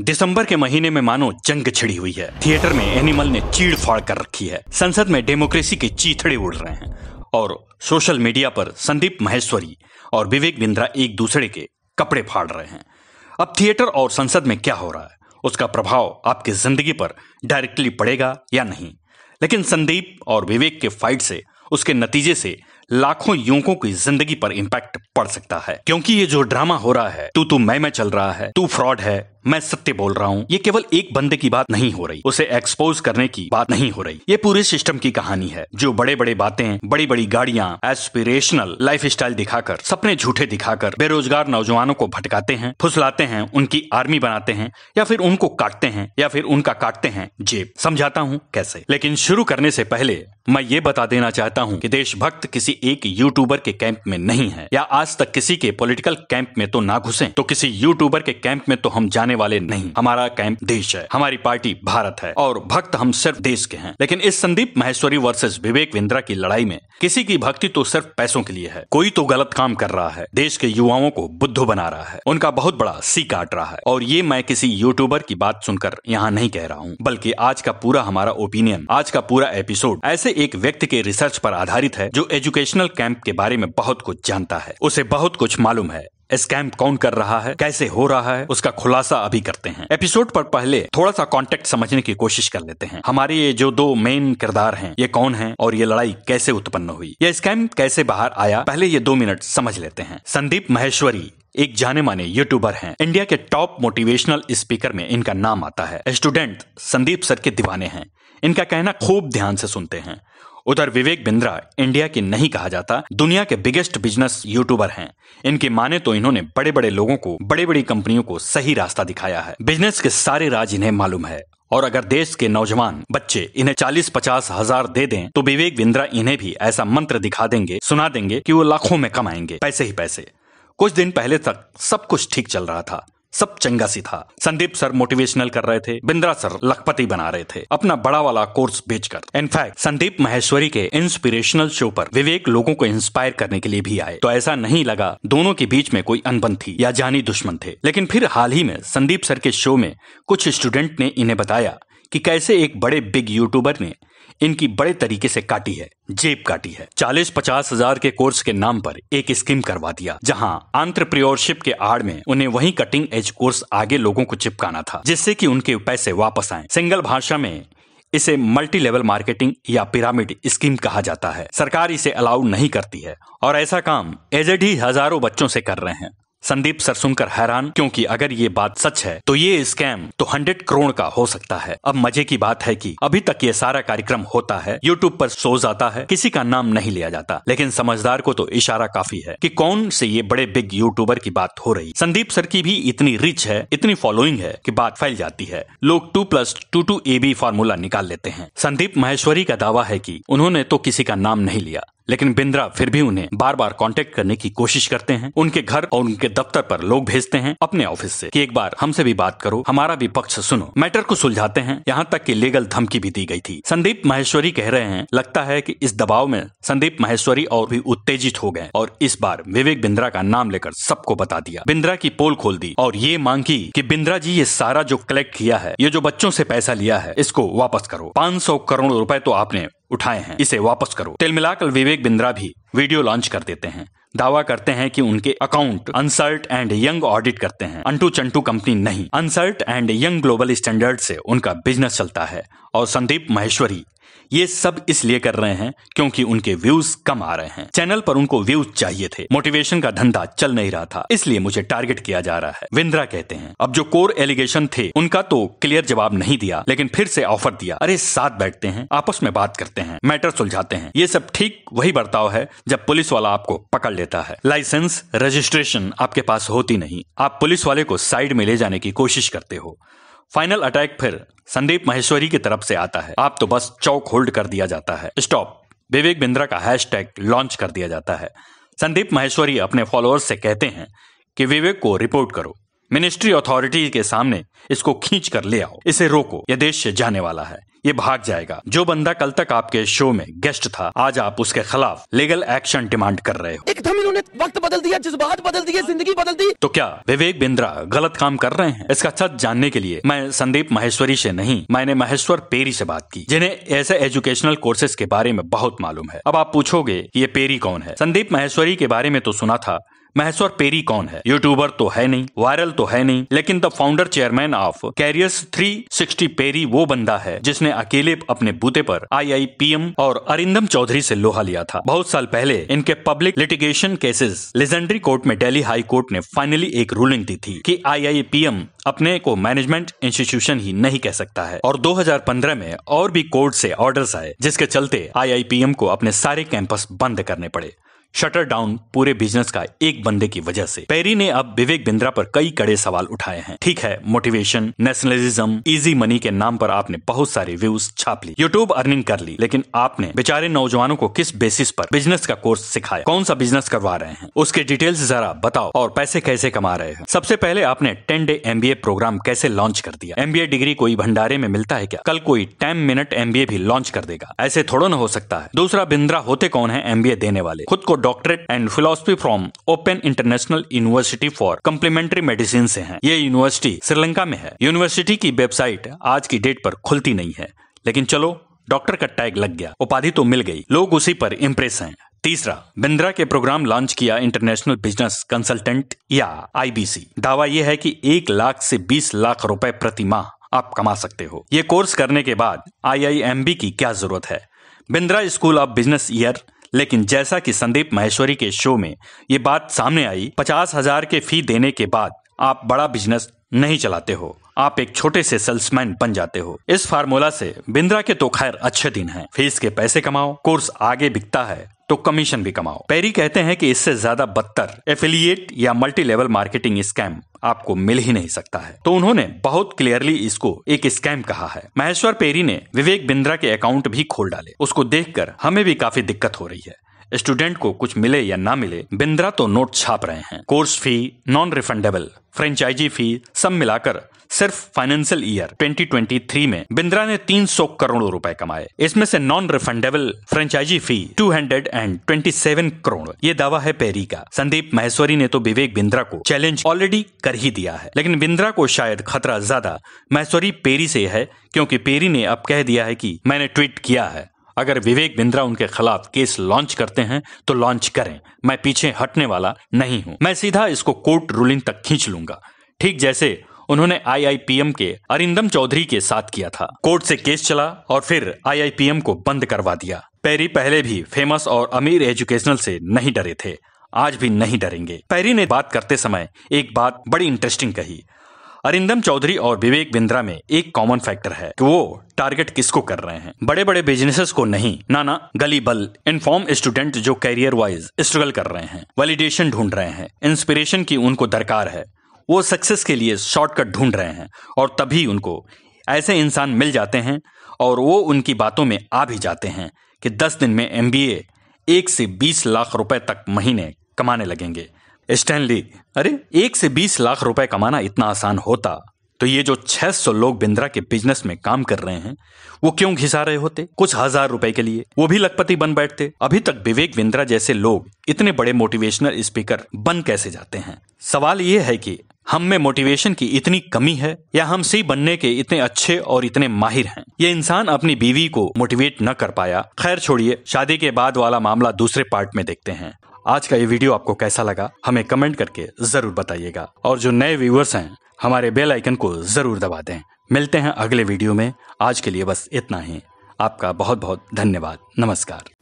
दिसंबर के महीने में मानो जंग छिड़ी हुई है थिएटर में एनिमल ने चीड़ फाड़ कर रखी है संसद में डेमोक्रेसी के चीथड़े उड़ रहे हैं और सोशल मीडिया पर संदीप महेश्वरी और विवेक बिंद्रा एक दूसरे के कपड़े फाड़ रहे हैं अब थिएटर और संसद में क्या हो रहा है उसका प्रभाव आपकी जिंदगी पर डायरेक्टली पड़ेगा या नहीं लेकिन संदीप और विवेक के फाइट से उसके नतीजे से लाखों युवकों की जिंदगी पर इम्पैक्ट पड़ सकता है क्योंकि ये जो ड्रामा हो रहा है तू तू मैं मैं चल रहा है तू फ्रॉड है मैं सत्य बोल रहा हूँ ये केवल एक बंदे की बात नहीं हो रही उसे एक्सपोज करने की बात नहीं हो रही ये पूरे सिस्टम की कहानी है जो बड़े बड़े बातें बड़ी बड़ी गाड़ियाँ एस्पिरेशनल लाइफ स्टाइल दिखाकर सपने झूठे दिखाकर बेरोजगार नौजवानों को भटकाते हैं फुसलाते हैं उनकी आर्मी बनाते हैं या फिर उनको काटते हैं या फिर उनका काटते हैं जेब समझाता हूँ कैसे लेकिन शुरू करने से पहले मैं ये बता देना चाहता हूँ की देशभक्त किसी एक यूट्यूबर के कैंप में नहीं है या आज आज तक किसी के पॉलिटिकल कैंप में तो ना घुसे तो किसी यूट्यूबर के कैंप में तो हम जाने वाले नहीं हमारा कैंप देश है हमारी पार्टी भारत है और भक्त हम सिर्फ देश के हैं लेकिन इस संदीप महेश्वरी वर्सेस विवेक विंद्रा की लड़ाई में किसी की भक्ति तो सिर्फ पैसों के लिए है कोई तो गलत काम कर रहा है देश के युवाओं को बुद्ध बना रहा है उनका बहुत बड़ा सी काट रहा है और ये मैं किसी यूट्यूबर की बात सुनकर यहाँ नहीं कह रहा हूँ बल्कि आज का पूरा हमारा ओपिनियन आज का पूरा एपिसोड ऐसे एक व्यक्ति के रिसर्च पर आधारित है जो एजुकेशनल कैंप के बारे में बहुत कुछ जानता है उस उसे बहुत कुछ मालूम है स्कैम कौन कर रहा है कैसे हो रहा है उसका खुलासा अभी करते हैं एपिसोड पर पहले थोड़ा सा कॉन्टेक्ट समझने की कोशिश कर लेते हैं हमारे ये जो दो मेन किरदार हैं ये कौन हैं और ये लड़ाई कैसे उत्पन्न हुई ये स्कैम कैसे बाहर आया पहले ये दो मिनट समझ लेते हैं संदीप महेश्वरी एक जाने माने यूट्यूबर हैं इंडिया के टॉप मोटिवेशनल स्पीकर में इनका नाम आता है स्टूडेंट संदीप सर के दीवाने हैं इनका कहना खूब ध्यान से सुनते हैं उधर विवेक बिंद्रा इंडिया के नहीं कहा जाता दुनिया के बिगेस्ट बिजनेस यूट्यूबर हैं इनकी माने तो इन्होंने बड़े बड़े लोगों को बड़ी बड़ी कंपनियों को सही रास्ता दिखाया है बिजनेस के सारे राज इन्हें मालूम है और अगर देश के नौजवान बच्चे इन्हें चालीस पचास हजार दे दें तो विवेक बिंद्रा इन्हें भी ऐसा मंत्र दिखा देंगे सुना देंगे कि वो लाखों में कमाएंगे पैसे ही पैसे कुछ दिन पहले तक सब कुछ ठीक चल रहा था सब चंगा सी था संदीप सर मोटिवेशनल कर रहे थे बिंद्रा सर लखपति बना रहे थे अपना बड़ा वाला कोर्स बेचकर इनफैक्ट संदीप महेश्वरी के इंस्पिरेशनल शो पर विवेक लोगों को इंस्पायर करने के लिए भी आए तो ऐसा नहीं लगा दोनों के बीच में कोई अनबन थी या जानी दुश्मन थे लेकिन फिर हाल ही में संदीप सर के शो में कुछ स्टूडेंट ने इन्हें बताया कि कैसे एक बड़े बिग यूट्यूबर ने इनकी बड़े तरीके से काटी है जेब काटी है चालीस पचास हजार के कोर्स के नाम पर एक स्कीम करवा दिया जहां आंट्रप्रियोरशिप के आड़ में उन्हें वही कटिंग एज कोर्स आगे लोगों को चिपकाना था जिससे कि उनके पैसे वापस आए सिंगल भाषा में इसे मल्टी लेवल मार्केटिंग या पिरामिड स्कीम कहा जाता है सरकार इसे अलाउ नहीं करती है और ऐसा काम एजेड ही हजारों बच्चों से कर रहे हैं संदीप सर सुनकर हैरान क्योंकि अगर ये बात सच है तो ये स्कैम तो 100 करोड़ का हो सकता है अब मजे की बात है कि अभी तक ये सारा कार्यक्रम होता है यूट्यूब पर सो जाता है किसी का नाम नहीं लिया जाता लेकिन समझदार को तो इशारा काफी है कि कौन से ये बड़े बिग यूट्यूबर की बात हो रही संदीप सर की भी इतनी रिच है इतनी फॉलोइंग है की बात फैल जाती है लोग two plus two two A B formula निकाल लेते हैं संदीप माहेश्वरी का दावा है की उन्होंने तो किसी का नाम नहीं लिया लेकिन बिंद्रा फिर भी उन्हें बार बार कांटेक्ट करने की कोशिश करते हैं उनके घर और उनके दफ्तर पर लोग भेजते हैं अपने ऑफिस से कि एक बार हमसे भी बात करो हमारा भी पक्ष सुनो मैटर को सुलझाते हैं यहाँ तक कि लीगल धमकी भी दी गई थी संदीप माहेश्वरी कह रहे हैं लगता है कि इस दबाव में संदीप माहेश्वरी और भी उत्तेजित हो गए और इस बार विवेक बिंद्रा का नाम लेकर सबको बता दिया बिंद्रा की पोल खोल दी और ये मांग की कि बिंद्रा जी ये सारा जो कलेक्ट किया है ये जो बच्चों से पैसा लिया है इसको वापस करो 500 करोड़ रुपए तो आपने उठाए हैं इसे वापस करो तिल मिलाकर विवेक बिंद्रा भी वीडियो लॉन्च कर देते हैं दावा करते हैं कि उनके account Ernst and Young audit करते हैं अंटू चंटू कंपनी नहीं Ernst and Young global standard से उनका बिजनेस चलता है और संदीप महेश्वरी ये सब इसलिए कर रहे हैं क्योंकि उनके व्यूज कम आ रहे हैं चैनल पर उनको व्यूज चाहिए थे मोटिवेशन का धंधा चल नहीं रहा था इसलिए मुझे टारगेट किया जा रहा है विंद्रा कहते हैं अब जो कोर एलिगेशन थे उनका तो क्लियर जवाब नहीं दिया लेकिन फिर से ऑफर दिया अरे साथ बैठते हैं आपस में बात करते हैं मैटर सुलझाते हैं ये सब ठीक वही बर्ताव है जब पुलिस वाला आपको पकड़ लेता है लाइसेंस रजिस्ट्रेशन आपके पास होती नहीं आप पुलिस वाले को साइड में ले जाने की कोशिश करते हो फाइनल अटैक फिर संदीप महेश्वरी की तरफ से आता है आप तो बस चौक होल्ड कर दिया जाता है स्टॉप विवेक बिंद्रा का हैश लॉन्च कर दिया जाता है संदीप महेश्वरी अपने फॉलोअर्स से कहते हैं कि विवेक को रिपोर्ट करो मिनिस्ट्री अथॉरिटी के सामने इसको खींच कर ले आओ इसे रोको यह देश से जाने वाला है ये भाग जाएगा जो बंदा कल तक आपके शो में गेस्ट था आज आप उसके खिलाफ लीगल एक्शन डिमांड कर रहे हो एकदम इन्होंने वक्त बदल दिया जज्बात बदल दिए जिंदगी बदल दी तो क्या विवेक बिंद्रा गलत काम कर रहे हैं इसका सच जानने के लिए मैं संदीप महेश्वरी से नहीं मैंने महेश्वर पेरी से बात की जिन्हें ऐसे एजुकेशनल कोर्सेज के बारे में बहुत मालूम है अब आप पूछोगे ये पेरी कौन है संदीप महेश्वरी के बारे में तो सुना था महेश्वर पेरी कौन है यूट्यूबर तो है नहीं वायरल तो है नहीं लेकिन the founder chairman of Careers 360 पेरी वो बंदा है जिसने अकेले अपने बूते पर आईआईपीएम और अरिंदम चौधरी से लोहा लिया था बहुत साल पहले इनके public litigation cases legendary court में डेली हाई कोर्ट ने फाइनली एक रूलिंग दी थी कि आई अपने को मैनेजमेंट इंस्टीट्यूशन ही नहीं कह सकता है और 2015 में और भी कोर्ट से ऑर्डर्स आए जिसके चलते आईआईपीएम को अपने सारे कैंपस बंद करने पड़े शटर डाउन पूरे बिजनेस का एक बंदे की वजह से पेरी ने अब विवेक बिंद्रा पर कई कड़े सवाल उठाए हैं ठीक है मोटिवेशन नेशनलिज्म इजी मनी के नाम पर आपने बहुत सारे व्यूज छाप ली यूट्यूब अर्निंग कर ली लेकिन आपने बेचारे नौजवानों को किस बेसिस पर बिजनेस का कोर्स सिखाया कौन सा बिजनेस करवा रहे हैं उसके डिटेल्स जरा बताओ और पैसे कैसे कमा रहे हैं सबसे पहले आपने टेन डे एम प्रोग्राम कैसे लॉन्च कर दिया एम डिग्री कोई भंडारे में मिलता है क्या कल कोई टेन मिनट एम भी लॉन्च कर देगा ऐसे थोड़ा ना हो सकता है दूसरा बिंद्रा होते कौन है एम देने वाले खुद को doctorate and philosophy from open international university for complementary medicine से है ये यूनिवर्सिटी श्रीलंका में है यूनिवर्सिटी की वेबसाइट आज की डेट पर खुलती नहीं है लेकिन चलो डॉक्टर का टैग लग गया उपाधि तो मिल गई लोग उसी पर इम्प्रेस हैं तीसरा बिंद्रा के प्रोग्राम लॉन्च किया इंटरनेशनल बिजनेस कंसल्टेंट या आईबीसी दावा यह है कि एक लाख से बीस लाख रुपए प्रति माह आप कमा सकते हो ये कोर्स करने के बाद आईआईएमबी की क्या जरूरत है Bindra school of business year 2021 लेकिन जैसा कि संदीप माहेश्वरी के शो में ये बात सामने आई पचास हजार के फी देने के बाद आप बड़ा बिजनेस नहीं चलाते हो आप एक छोटे से सेल्समैन बन जाते हो इस फार्मूला से बिंद्रा के तो खैर अच्छे दिन हैं फीस के पैसे कमाओ कोर्स आगे बिकता है तो कमीशन भी कमाओ पेरी कहते हैं कि इससे ज्यादा बदतर एफिलिएट या मल्टी लेवल मार्केटिंग स्कैम आपको मिल ही नहीं सकता है तो उन्होंने बहुत क्लियरली इसको एक स्कैम कहा है महेश्वर पेरी ने विवेक बिंद्रा के अकाउंट भी खोल डाले उसको देखकर हमें भी काफी दिक्कत हो रही है स्टूडेंट को कुछ मिले या ना मिले बिंद्रा तो नोट छाप रहे हैं course fee non refundable franchisee fee सब मिलाकर सिर्फ फाइनेंशियल ईयर 2023 में बिंद्रा ने 300 करोड़ रुपए कमाए इसमें से non refundable franchisee fee 227 crore ये दावा है पेरी का संदीप महेश्वरी ने तो विवेक बिंद्रा को चैलेंज ऑलरेडी कर ही दिया है लेकिन बिंद्रा को शायद खतरा ज्यादा महेश्वरी पेरी से है क्योंकि पेरी ने अब कह दिया है कि मैंने ट्वीट किया है अगर विवेक बिंद्रा उनके खिलाफ केस लॉन्च करते हैं तो लॉन्च करें मैं पीछे हटने वाला नहीं हूं मैं सीधा इसको कोर्ट रूलिंग तक खींच लूंगा ठीक जैसे उन्होंने आईआईपीएम के अरिंदम चौधरी के साथ किया था कोर्ट से केस चला और फिर आईआईपीएम को बंद करवा दिया पैरी पहले भी फेमस और अमीर एजुकेशनल से नहीं डरे थे आज भी नहीं डरेंगे पैरी ने बात करते समय एक बात बड़ी इंटरेस्टिंग कही अरिंदम चौधरी और विवेक बिंद्रा में एक कॉमन फैक्टर है कि वो टारगेट किसको कर रहे हैं बड़े बड़े बिजनेसेस को नहीं नाना गली बल इनफॉर्म स्टूडेंट जो कैरियर वाइज स्ट्रगल कर रहे हैं वैलिडेशन ढूंढ रहे हैं इंस्पिरेशन की उनको दरकार है वो सक्सेस के लिए शॉर्टकट ढूंढ रहे हैं और तभी उनको ऐसे इंसान मिल जाते हैं और वो उनकी बातों में आ भी जाते हैं कि दस दिन में एम एक से बीस लाख रुपए तक महीने कमाने लगेंगे स्टैनली अरे एक से बीस लाख रुपए कमाना इतना आसान होता तो ये जो 600 लोग बिंद्रा के बिजनेस में काम कर रहे हैं वो क्यों घिसा रहे होते कुछ हजार रुपए के लिए वो भी लखपति बन बैठते अभी तक विवेक बिंद्रा जैसे लोग इतने बड़े मोटिवेशनल स्पीकर बन कैसे जाते हैं सवाल ये है कि हम में मोटिवेशन की इतनी कमी है या हम सी बनने के इतने अच्छे और इतने माहिर हैं ये इंसान अपनी बीवी को मोटिवेट न कर पाया खैर छोड़िए शादी के बाद वाला मामला दूसरे पार्ट में देखते हैं आज का ये वीडियो आपको कैसा लगा हमें कमेंट करके जरूर बताइएगा और जो नए व्यूवर्स हैं हमारे बेल आइकन को जरूर दबा दें मिलते हैं अगले वीडियो में आज के लिए बस इतना ही आपका बहुत बहुत धन्यवाद नमस्कार